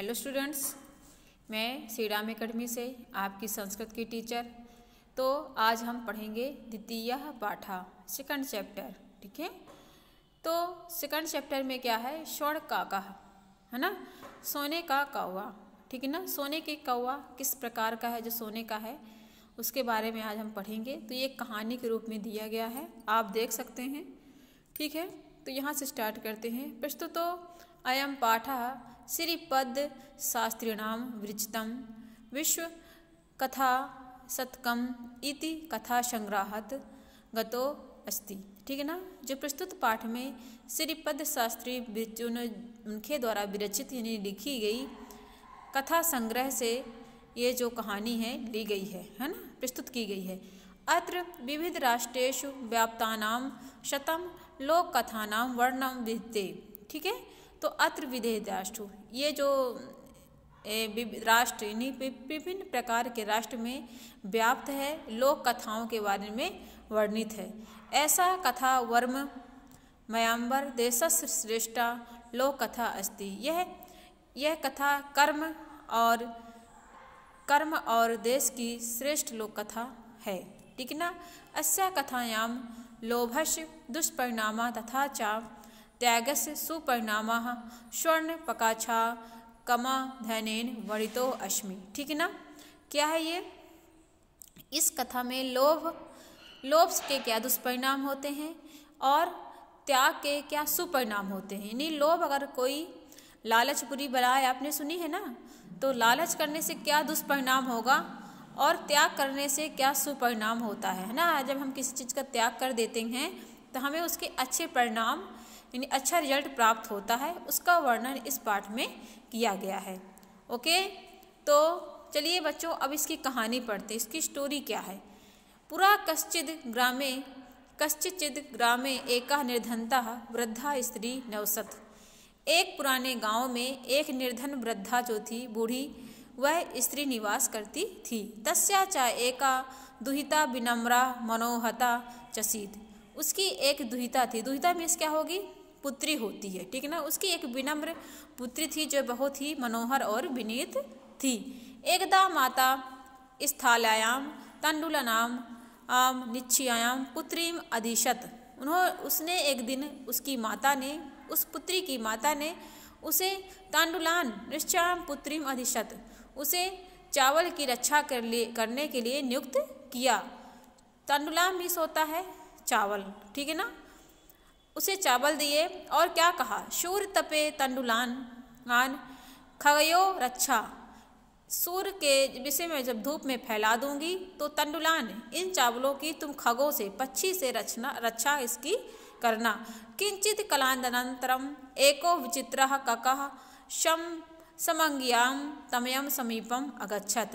hello students मैं Shriram academy से आपकी संस्कृत की टीचर तो आज हम पढ़ेंगे द्वितीय पाठा सेकंड चैप्टर ठीक है तो सेकंड चैप्टर में क्या है स्वर्ण काका है ना सोने का कौवा ठीक है ना सोने के कौवा किस प्रकार का है जो सोने का है उसके बारे में आज हम पढ़ेंगे तो ये कहानी के रूप में दिया गया है आप देख सकते हैं ठीक है तो यहाँ से स्टार्ट करते हैं प्रस्तुत तो अयम पाठा श्रीपद शास्त्रीणाम विरचितम विश्व कथा सत्कम इति कथा संग्राहत गतो अस्ति ठीक है ना जो प्रस्तुत पाठ में श्रीपद शास्त्री उनके द्वारा विरचित यानी लिखी गई कथा संग्रह से ये जो कहानी है ली गई है है ना प्रस्तुत की गई है अत्र विविध राष्ट्रेशु व्याप्ता शतम लोक कथानाम वर्णन विद्यते ठीक है तो अत्र विधेय राष्ट्र ये जो राष्ट्र इन्हीं विभिन्न प्रकार के राष्ट्र में व्याप्त है लोक कथाओं के बारे में वर्णित है ऐसा कथा वर्म मयांबर देश श्रेष्ठा लोक कथा अस्ति यह यह कथा कर्म और कर्म और देश की श्रेष्ठ लोक कथा है ठीक ना अस्या कथायाम लोभश दुष्परिणाम तथा चा त्यागस्य सुपरिणाम स्वर्ण पकाछा कमा धनेन वरितो अश्मि ठीक है ना क्या है ये इस कथा में लोभ लोभ के क्या दुष्परिणाम होते हैं और त्याग के क्या सुपरिणाम होते हैं यानी लोभ अगर कोई लालच बुरी बला आपने सुनी है ना तो लालच करने से क्या दुष्परिणाम होगा और त्याग करने से क्या सुपरिणाम होता है ना जब हम किसी चीज़ का त्याग कर देते हैं तो हमें उसके अच्छे परिणाम यानी अच्छा रिजल्ट प्राप्त होता है उसका वर्णन इस पाठ में किया गया है ओके तो चलिए बच्चों अब इसकी कहानी पढ़ते इसकी स्टोरी क्या है पूरा कश्चिद ग्रामे कश्चिद ग्रामे एका निर्धनता वृद्धा स्त्री नवसत एक पुराने गांव में एक निर्धन वृद्धा जो थी बूढ़ी वह स्त्री निवास करती थी तस्या चा एका दुहिता विनम्रा मनोहता चसीद उसकी एक दुहिता थी दुहिता मीन्स क्या होगी पुत्री होती है ठीक है ना उसकी एक विनम्र पुत्री थी जो बहुत ही मनोहर और विनीत थी एकदा माता स्थालायाम तंडुलनाम आम निच्छियाम पुत्रीम अधिशत उन्होंने उसने एक दिन उसकी माता ने उस पुत्री की माता ने उसे तांडुलान निश्चयाम पुत्रीम अधिशत उसे चावल की रक्षा कर ले करने के लिए नियुक्त किया तांडुलान भी सोता है चावल ठीक है ना उसे चावल दिए और क्या कहा शूर तपे तंडुलान आन खगयो रक्षा सूर्य के विषय में जब धूप में फैला दूंगी तो तंडुलान इन चावलों की तुम खगों से पक्षी से रचना रक्षा इसकी करना किंचित कलांदनंतरम एको विचित्र ककह शम समंग्याम तमयम समीपम अगछत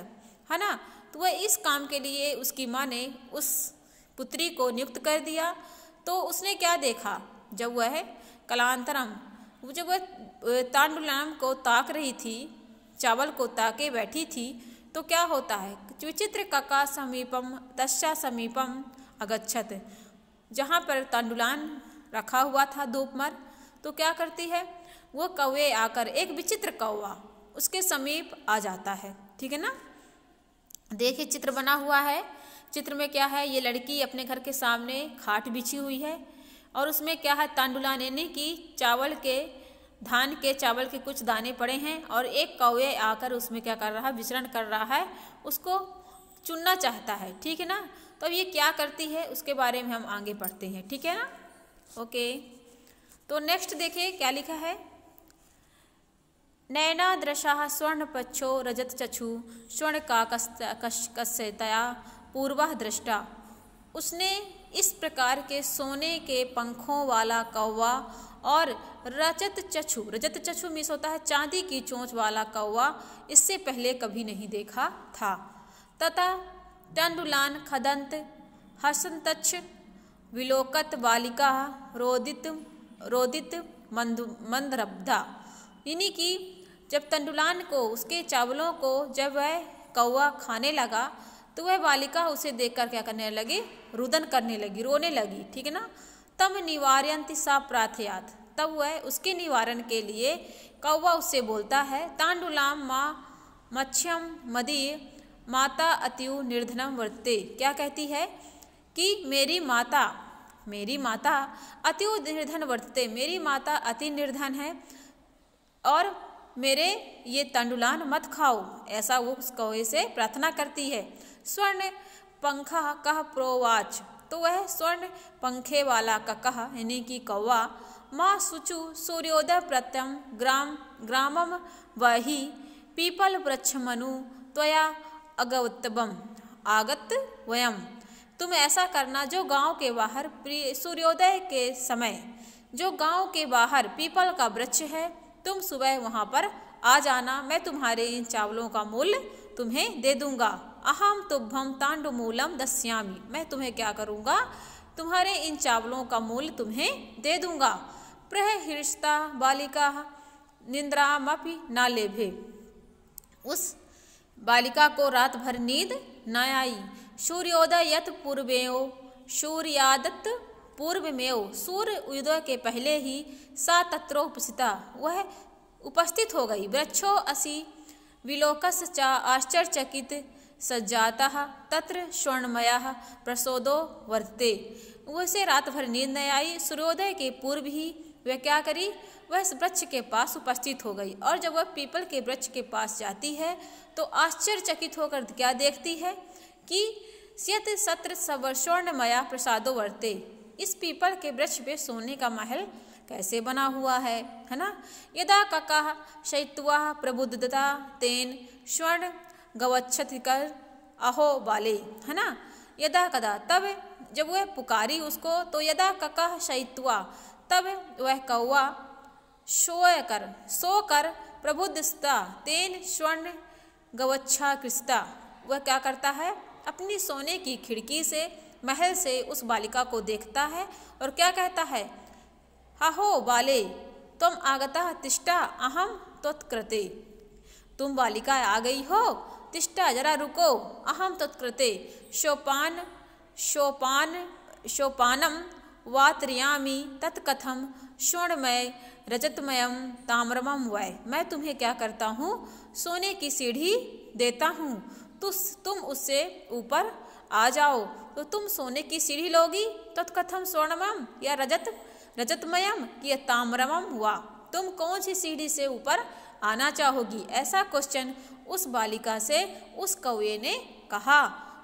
है ना तो वह इस काम के लिए उसकी माँ ने उस पुत्री को नियुक्त कर दिया तो उसने क्या देखा जब वह कलांतरम वो जब वह तांडुलाम को ताक रही थी चावल को ताके बैठी थी तो क्या होता है विचित्र काका समीपम तस्या समीपम अगच्छत जहाँ पर तांडुलान रखा हुआ था दोपमर तो क्या करती है वो कौवे आकर एक विचित्र कौवा उसके समीप आ जाता है ठीक है ना देखिए चित्र बना हुआ है चित्र में क्या है ये लड़की अपने घर के सामने खाट बिछी हुई है और उसमें क्या है तांडुला नैनी कि चावल के धान के चावल के कुछ दाने पड़े हैं और एक कौए आकर उसमें क्या कर रहा है विचरण कर रहा है उसको चुनना चाहता है ठीक है ना तो अब ये क्या करती है उसके बारे में हम आगे पढ़ते हैं ठीक है ना ओके तो नेक्स्ट देखिए क्या लिखा है नैना दृशा स्वर्ण पच्छो रजत चछु स्वर्ण का कस कश पूर्वा दृष्टा उसने इस प्रकार के सोने के पंखों वाला कौवा और रजत चछु रजत चछु मिस होता है चांदी की चोंच वाला कौवा इससे पहले कभी नहीं देखा था तथा टंडुलान खदंत हसंतच्छ विलोकत बालिका रोदित रोदित मंद मंदरब्धा यानी कि जब तंडुलान को उसके चावलों को जब वह कौवा खाने लगा तो वह बालिका उसे देखकर क्या करने लगी रुदन करने लगी रोने लगी ठीक है ना तब निवारयंती सा प्राथयात तब वह उसके निवारण के लिए कौवा उससे बोलता है तांडुलाम माँ मच्छम मदी माता अत्यु निर्धनम वर्तते क्या कहती है कि मेरी माता मेरी माता अत्यु निर्धन वर्तते मेरी माता अति निर्धन है और मेरे ये तंडुलान मत खाओ ऐसा वो उस कौए से प्रार्थना करती है स्वर्ण पंखा कह प्रोवाच तो वह स्वर्ण पंखे वाला ककह यानी कि कौवा माँ सुचु सूर्योदय प्रत्यम ग्राम ग्रामम वही पीपल वृक्ष मनु त्वया अगवतम आगत वयम तुम ऐसा करना जो गांव के बाहर सूर्योदय के समय जो गांव के बाहर पीपल का वृक्ष है तुम सुबह वहाँ पर आ जाना मैं तुम्हारे इन चावलों का मूल्य तुम्हें दे दूंगा अहम तुभम तांडु मूलम दस्यामी मैं तुम्हें क्या करूँगा तुम्हारे इन चावलों का मूल तुम्हें दे दूंगा प्रहृष्टा बालिका निंद्रामपि ना लेभे उस बालिका को रात भर नींद न आई सूर्योदय यत पूर्वेओ सूर्यादत्त पूर्व में सूर्य उदय के पहले ही सा तत्रोपसिता वह उपस्थित हो गई वृक्षो असी विलोकस चा आश्चर्यचकित सज्जाता तत्र स्वर्णमया प्रसोदो वर्तते उसे रात भर नींद न आई सूर्योदय के पूर्व ही वह क्या करी वह वृक्ष के पास उपस्थित हो गई और जब वह पीपल के वृक्ष के पास जाती है तो आश्चर्यचकित होकर क्या देखती है कि सियत सत्र सवर प्रसादो वर्ते इस पीपल के वृक्ष पे सोने का महल कैसे बना हुआ है है ना यदा कका शैत्वा प्रबुद्धता तेन स्वर्ण गवच्छत कर अहो बाले है ना यदा कदा तब जब वह पुकारी उसको तो यदा कका शैतुआ तब वह कौआ शोय कर सो कर प्रबुद्धता तेन स्वर्ण गवच्छा कृष्ता वह क्या करता है अपनी सोने की खिड़की से महल से उस बालिका को देखता है और क्या कहता है अहो बाले तुम आगता तिष्ठा अहम तत्कृते तुम बालिका आ गई हो तिष्ठ जरा रुको अहम तत्कृते शोपान शोपान शोपानम वात्रियामी तत्कथम स्वर्णमय रजतमयम ताम्रमम वय मैं तुम्हें क्या करता हूँ सोने की सीढ़ी देता हूँ तुस तुम उससे ऊपर आ जाओ तो तुम सोने की सीढ़ी लोगी तत्कथम स्वर्णमम या रजत रजतमयम या ताम्रमम हुआ तुम कौन सी सीढ़ी से ऊपर आना चाहोगी ऐसा क्वेश्चन उस बालिका से उस कौए ने कहा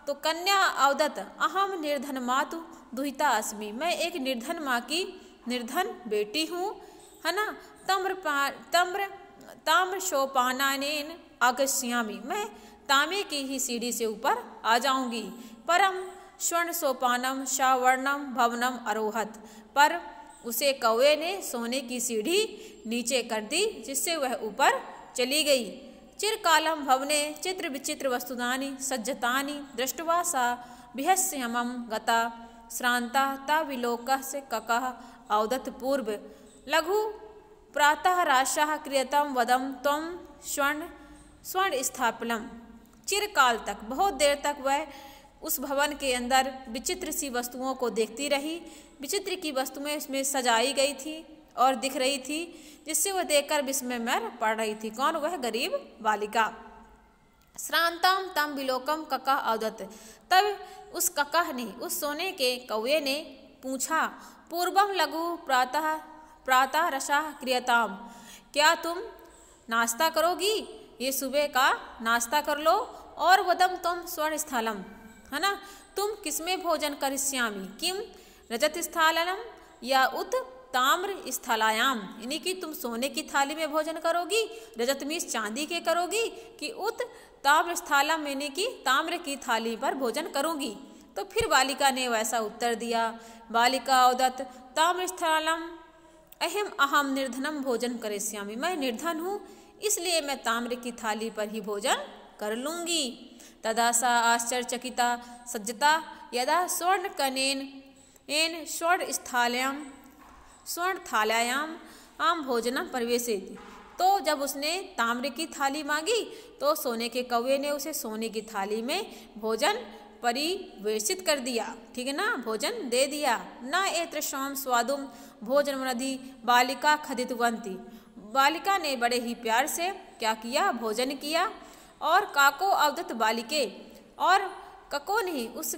तो कन्या अवदत अहम निर्धन मातु दुहिता अस्मि मैं एक निर्धन माँ की निर्धन बेटी हूँ है ना तम्र तम्र ताम्र ने आगस्यामी मैं तामे की ही सीढ़ी से ऊपर आ जाऊंगी परम स्वर्ण सोपानम शावर्णम भवनम अरोहत पर उसे कौए ने सोने की सीढ़ी नीचे कर दी जिससे वह ऊपर चली गई चिरकाल भवने चित्र चित्रविचित्रवस्तुनानि सज्जता दृष्टवा सा बिहस्यम गता श्रान्ता विलोक से कक अवदत पूर्व लघु राशा क्रियतम वदम तम स्वर्ण स्वर्ण स्थापलम चिरकाल तक बहुत देर तक वह उस भवन के अंदर विचित्र सी वस्तुओं को देखती रही विचित्र की वस्तुएं उसमें सजाई गई थी और दिख रही थी जिससे वह देखकर विस्मय मर पड़ रही थी कौन वह गरीब बालिका श्रांतम तम विलोकम कका अवदत तब उस ककह ने उस सोने के कौए ने पूछा पूर्वम लघु प्रातः प्रातः रसा क्रियताम क्या तुम नाश्ता करोगी ये सुबह का नाश्ता कर लो और वदम तुम स्वर्ण स्थलम है ना तुम किसमें भोजन करिष्यामी किम रजत स्थलम या उत ताम्र स्थलायाम यानी कि तुम सोने की थाली में भोजन करोगी रजतमीश चांदी के करोगी कि उत ताम्र स्थलाम यानी कि ताम्र की थाली पर भोजन करूँगी तो फिर बालिका ने वैसा उत्तर दिया बालिका उदत ताम्र स्थलम अहम अहम निर्धनम भोजन करेश्यामी मैं निर्धन हूँ इसलिए मैं ताम्र की थाली पर ही भोजन कर लूँगी तदा सा आश्चर्यचकिता सज्जता यदा स्वर्ण कनेन एन स्वर्ण स्थालम स्वर्ण थालायाम आम भोजनम प्रवेशित तो जब उसने ताम्र की थाली मांगी तो सोने के कौवे ने उसे सोने की थाली में भोजन परिवेशित कर दिया ठीक है ना भोजन दे दिया न ए तृषाम स्वादुम भोजन मनधि बालिका खदित वंती बालिका ने बड़े ही प्यार से क्या किया भोजन किया और काको अवदत्त बालिके और कको नहीं उस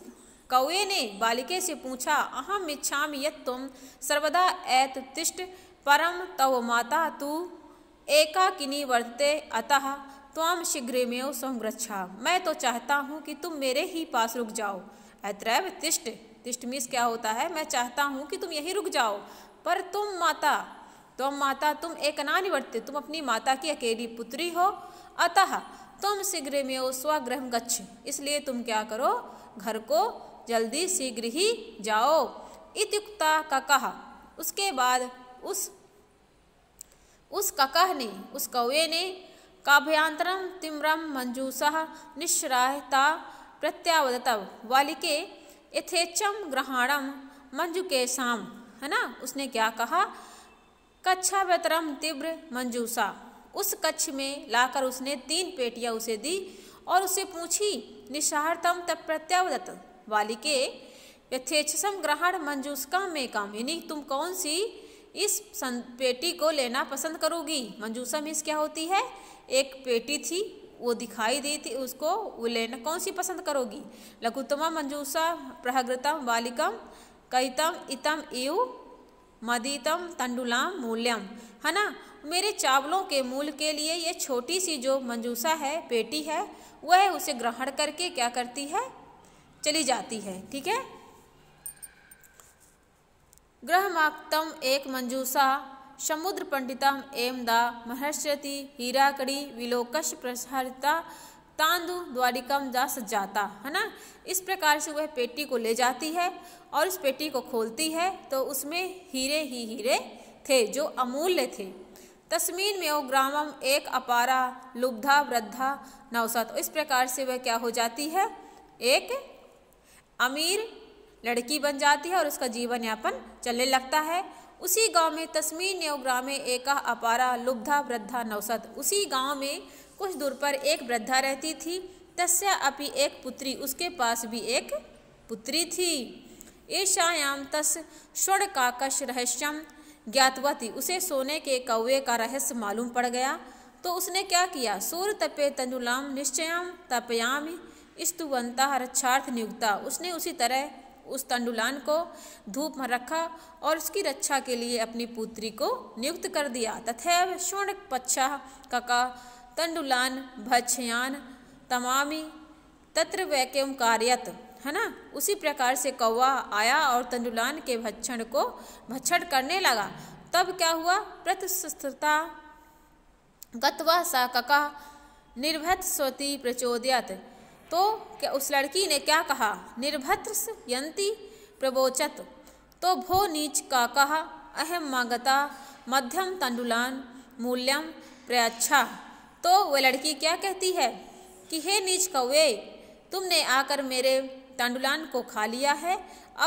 कौए ने बालिके से पूछा अहम इच्छा यद तुम सर्वदा तिष्ट परम तव माता तू एकाकिनी वर्तते अतः त्वाम शीघ्रमेव संरक्षा मैं तो चाहता हूँ कि तुम मेरे ही पास रुक जाओ अत्रैव तिष्ट तिष्ट मिस क्या होता है मैं चाहता हूँ कि तुम यहीं रुक जाओ पर तुम माता तुम माता तुम एक निवर्त्य तुम अपनी माता की अकेली पुत्री हो अतः तुम शीघ्र में स्वगृह गच्छ इसलिए तुम क्या करो घर को जल्दी शीघ्र ही जाओ इतुक्ता ककह उसके बाद उस उस ककह ने उस कौए ने काभ्यांतरम तिम्रम मंजूसह निश्राहता प्रत्यावदतव वालिके यथेचम ग्रहणम मंजुकेशाम है ना उसने क्या कहा कच्छा व्यतरम तीव्र मंजूसा उस कच्छ में लाकर उसने तीन पेटियां उसे दी और उसे पूछी निशाहतम तब प्रत्यावदत वालिके ग्रहण मंजूसका में कम यानी तुम कौन सी इस पेटी को लेना पसंद करोगी मंजूसा मीन्स क्या होती है एक पेटी थी वो दिखाई दी थी उसको वो लेना कौन सी पसंद करोगी लघुतमा मंजूसा प्रहगृतम बालिकम कईतम इतम इव मदितम तंडुलाम मूल्यम है ना मेरे चावलों के मूल के लिए ये छोटी सी जो मंजूसा है पेटी है वह उसे ग्रहण करके क्या करती है चली जाती है ठीक है ग्रहमाक्तम एक मंजूसा समुद्र पंडितम एम द महर्षति हीराकड़ी विलोकश प्रसारिता तांदु द्वारिकम जा सजाता है ना इस प्रकार से वह पेटी को ले जाती है और उस पेटी को खोलती है तो उसमें हीरे ही हीरे थे जो अमूल्य थे तस्मीन में वो ग्रामम एक अपारा लुब्धा वृद्धा नवसत इस प्रकार से वह क्या हो जाती है एक अमीर लड़की बन जाती है और उसका जीवन यापन चलने लगता है उसी गांव में तस्मीन योग्राम में एका अपारा लुब्धा वृद्धा नौसत उसी गांव में कुछ दूर पर एक वृद्धा रहती थी तस्या अपि एक पुत्री उसके पास भी एक पुत्री थी ईशायाम तस् स्वर्ण काकश रहस्यम ज्ञातवती उसे सोने के कौवे का रहस्य मालूम पड़ गया तो उसने क्या किया सूर्य तपे तंजुलाम निश्चयाम तपयामी स्तुवंता रक्षार्थ नियुक्ता उसने उसी तरह उस तंडुलान को धूप में रखा और उसकी रक्षा के लिए अपनी पुत्री को नियुक्त कर दिया तथैव स्वर्ण पच्छा कका तंडुलान भक्षयान तमामी तत्र वैक्यूम कार्यत है ना उसी प्रकार से कौवा आया और तंडुलान के भक्षण को भक्षण करने लगा तब क्या हुआ प्रतिस्थता गतवा सा कका निर्भत स्वती प्रचोदयत तो क्या उस लड़की ने क्या कहा निर्भत्रस यंती प्रवोचत तो भो नीच का कहा अहम मांगता मध्यम तंडुलान मूल्यम प्रयाच्छा तो वह लड़की क्या कहती है कि हे नीच कौए तुमने आकर मेरे तंडुलान को खा लिया है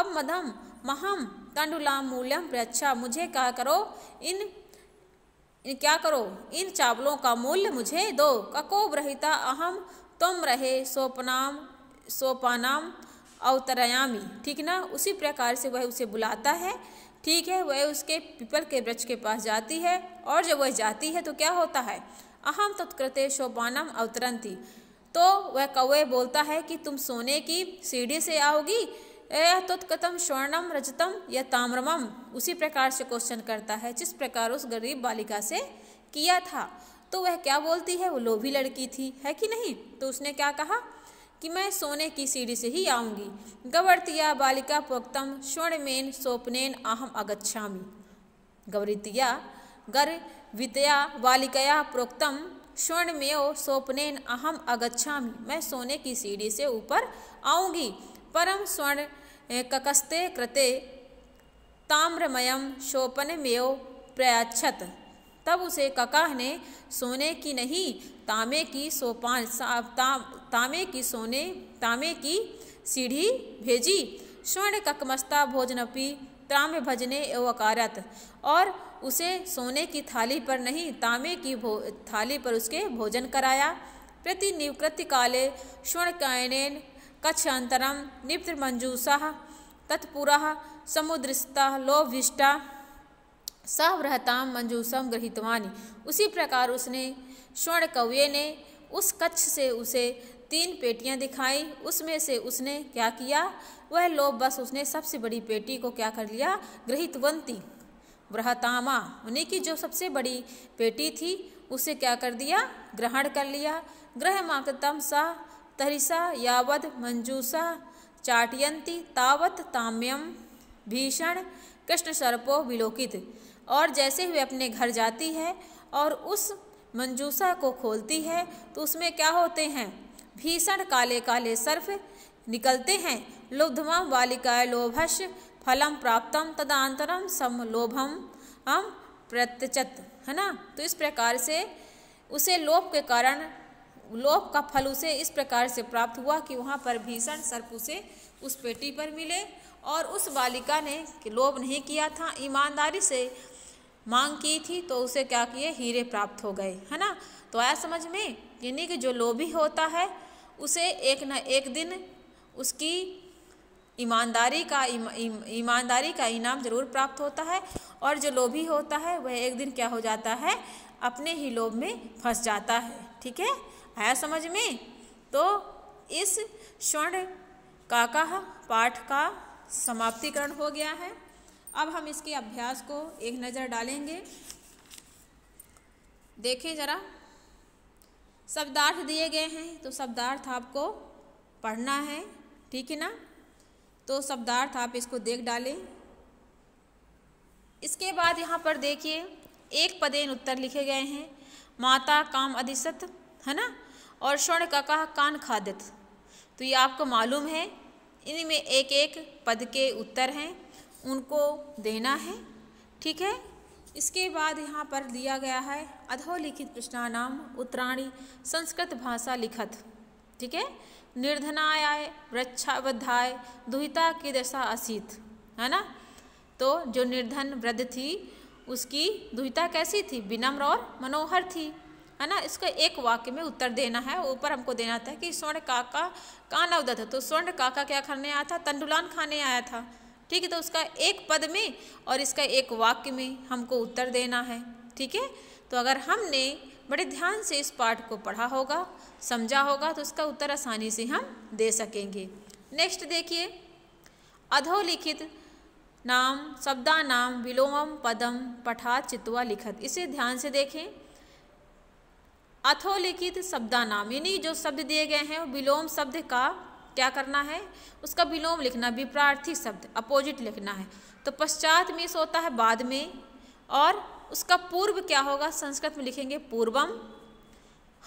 अब मधम महम तंडुलाम मूल्यम प्रयच्छा मुझे क्या करो इन क्या करो इन चावलों का मूल्य मुझे दो ककोब रहता अहम तुम रहे सोपनाम सोपानाम अवतरयामी ठीक ना उसी प्रकार से वह उसे बुलाता है ठीक है वह उसके पीपल के वृक्ष के पास जाती है और जब वह जाती है तो क्या होता है अहम तत्कृते शोपानम अवतरंती तो वह कौए बोलता है कि तुम सोने की सीढ़ी से आओगी यह तुत्कतम स्वर्णम रजतम या ताम्रमम उसी प्रकार से क्वेश्चन करता है जिस प्रकार उस गरीब बालिका से किया था तो वह क्या बोलती है वो लोभी लड़की थी है कि नहीं तो उसने क्या कहा कि मैं सोने की सीढ़ी से ही आऊँगी गवर्तिया बालिका पोक्तम स्वर्णमेन स्वप्नेन अहम गवर्तिया गर गर्वितया बालिकया प्रोक्तम स्वर्णमेय सोपनेन अहम अगच्छामी मैं सोने की सीढ़ी से ऊपर आऊँगी परम स्वर्ण ककस्ते कृते ताम्रमयम शोपनमेव प्रयाच्छत तब उसे ककाह ने सोने की नहीं तांबे की सोपान ता, तामे की सोने तामे की सीढ़ी भेजी स्वर्ण ककमस्ता भोजनपी ताम्र भजने एवकारत और उसे सोने की थाली पर नहीं तांबे की भो थाली पर उसके भोजन कराया प्रतिनिवृत्ति काले स्वर्ण कच्छ अंतरम निप्त मंजूसा तत्पुरा समुद्रस्ता लोभिष्टा सवृहताम मंजूसम गृहितवानी उसी प्रकार उसने स्वर्ण कौए ने उस कच्छ से उसे तीन पेटियां दिखाई उसमें से उसने क्या किया वह लोभ बस उसने सबसे बड़ी पेटी को क्या कर लिया गृहितवंती बृहतामा उन्हीं की जो सबसे बड़ी पेटी थी उसे क्या कर दिया ग्रहण कर लिया ग्रह माकतम सा तरिसा यावद मंजूसा चाटयंती तावत ताम्यम भीषण कृष्ण सर्पो विलोकित और जैसे ही अपने घर जाती है और उस मंजूसा को खोलती है तो उसमें क्या होते हैं भीषण काले काले सर्फ निकलते हैं लुब्धम बालिकाय लोभश फलम प्राप्तम तदांतरम समलोभम हम प्रत्यचत है ना तो इस प्रकार से उसे लोभ के कारण लोभ का फल उसे इस प्रकार से प्राप्त हुआ कि वहाँ पर भीषण सर्प उसे उस पेटी पर मिले और उस बालिका ने लोभ नहीं किया था ईमानदारी से मांग की थी तो उसे क्या किए हीरे प्राप्त हो गए है ना तो आया समझ में यानी कि जो लोभी होता है उसे एक न एक दिन उसकी ईमानदारी का ईमानदारी इम, का इनाम जरूर प्राप्त होता है और जो लोभी होता है वह एक दिन क्या हो जाता है अपने ही लोभ में फंस जाता है ठीक है आया समझ में तो इस स्वर्ण काका पाठ का समाप्तिकरण हो गया है अब हम इसके अभ्यास को एक नज़र डालेंगे देखें ज़रा शब्दार्थ दिए गए हैं तो शब्दार्थ आपको पढ़ना है ठीक है ना तो शब्दार्थ आप इसको देख डालें इसके बाद यहाँ पर देखिए एक पदेन उत्तर लिखे गए हैं माता काम अधिसत है ना और स्वर्ण का कहा कान खादित तो ये आपको मालूम है इनमें एक एक पद के उत्तर हैं उनको देना है ठीक है इसके बाद यहाँ पर दिया गया है अधोलिखित प्रश्नानाम उत्तराणी संस्कृत भाषा लिखत ठीक है निर्धनायाय वृक्षाबद्धाय दुहिता की दशा असीत है ना तो जो निर्धन वृद्ध थी उसकी दुहिता कैसी थी विनम्र और मनोहर थी है ना इसका एक वाक्य में उत्तर देना है ऊपर हमको देना था कि स्वर्ण काका कानवदत्त तो स्वर्ण काका क्या करने आया था तंडुलान खाने आया था ठीक है तो उसका एक पद में और इसका एक वाक्य में हमको उत्तर देना है ठीक है तो अगर हमने बड़े ध्यान से इस पाठ को पढ़ा होगा समझा होगा तो उसका उत्तर आसानी से हम दे सकेंगे नेक्स्ट देखिए अधोलिखित नाम शब्दा नाम पदम पठा चितुआ लिखत इसे ध्यान से देखें अथोलिखित शब्दा नाम यानी जो शब्द दिए गए हैं विलोम शब्द का क्या करना है उसका विलोम लिखना विप्रार्थी शब्द अपोजिट लिखना है तो पश्चात मिस होता है बाद में और उसका पूर्व क्या होगा संस्कृत में लिखेंगे पूर्वम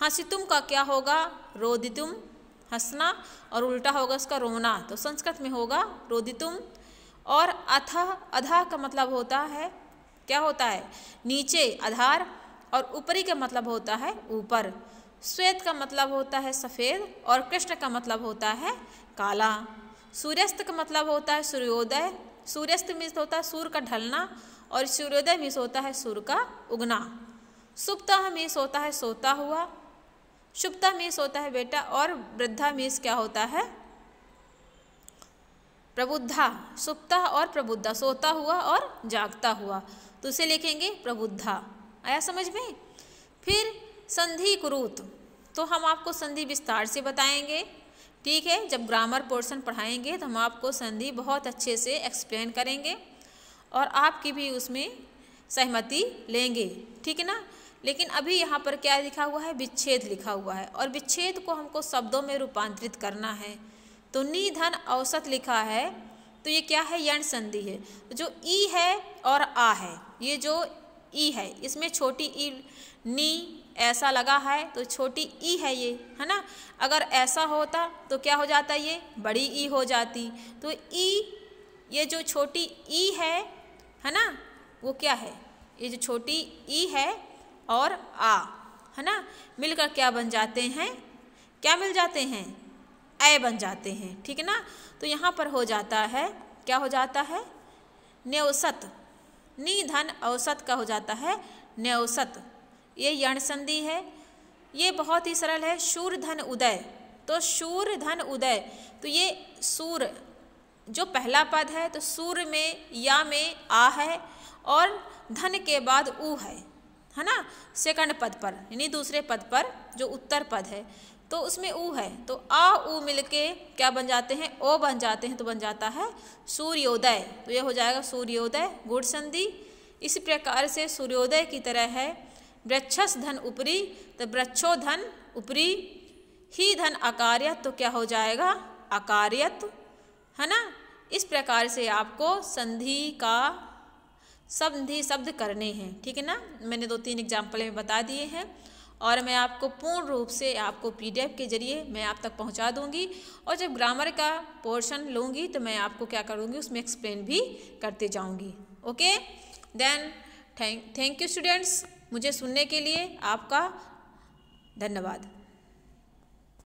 हंसितुम का क्या होगा रोदितुम हंसना और उल्टा होगा उसका रोना तो संस्कृत में होगा रोदितुम और अथा अधा का मतलब होता है क्या होता है नीचे आधार और ऊपरी का मतलब होता है ऊपर श्वेत का मतलब होता है सफ़ेद और कृष्ण का मतलब होता है काला सूर्यास्त का मतलब होता है सूर्योदय सूर्यास्त मीन्स होता है सूर्य का ढलना और सूर्योदय मीस होता है सूर्य का उगना सुप्ताह मीस होता है सोता हुआ शुभता मीस होता है बेटा और वृद्धा मीस क्या होता है प्रबुद्धा सुप्ता और प्रबुद्धा सोता हुआ और जागता हुआ तो उसे लिखेंगे प्रबुद्धा आया समझ में फिर संधि क्रूत तो हम आपको संधि विस्तार से बताएंगे ठीक है जब ग्रामर पोर्शन पढ़ाएंगे तो हम आपको संधि बहुत अच्छे से एक्सप्लेन करेंगे और आपकी भी उसमें सहमति लेंगे ठीक है ना लेकिन अभी यहाँ पर क्या लिखा हुआ है विच्छेद लिखा हुआ है और विच्छेद को हमको शब्दों में रूपांतरित करना है तो निधन औसत लिखा है तो ये क्या है यण संधि है तो जो ई है और आ है ये जो ई है इसमें छोटी ई नी ऐसा लगा है तो छोटी ई है ये है ना अगर ऐसा होता तो क्या हो जाता ये बड़ी ई हो जाती तो ई ये जो छोटी ई है है ना वो क्या है ये जो छोटी ई है और आ है ना मिलकर क्या बन जाते हैं क्या मिल जाते हैं ए बन जाते हैं ठीक है ना तो यहाँ पर हो जाता है क्या हो जाता है न्यौसत निधन औसत का हो जाता है न्यौसत ये यण संधि है ये बहुत ही सरल है शूर धन उदय तो शूर धन उदय तो ये सूर जो पहला पद है तो सूर्य में या में आ है और धन के बाद ऊ है है ना सेकंड पद पर यानी दूसरे पद पर जो उत्तर पद है तो उसमें ऊ है तो आ ऊ मिलके क्या बन जाते हैं ओ बन जाते हैं तो बन जाता है सूर्योदय तो ये हो जाएगा सूर्योदय गुड़ संधि इसी प्रकार से सूर्योदय की तरह है वृक्षस धन उपरी तो वृक्षो धन उपरी ही धन अकार्यत तो क्या हो जाएगा अकार्यत है ना इस प्रकार से आपको संधि का संधि शब्द करने हैं ठीक है ना मैंने दो तीन एग्जाम्पल में बता दिए हैं और मैं आपको पूर्ण रूप से आपको पीडीएफ के जरिए मैं आप तक पहुंचा दूंगी और जब ग्रामर का पोर्शन लूँगी तो मैं आपको क्या करूँगी उसमें एक्सप्लेन भी करते जाऊँगी okay then thank thank you students मुझे सुनने के लिए आपका धन्यवाद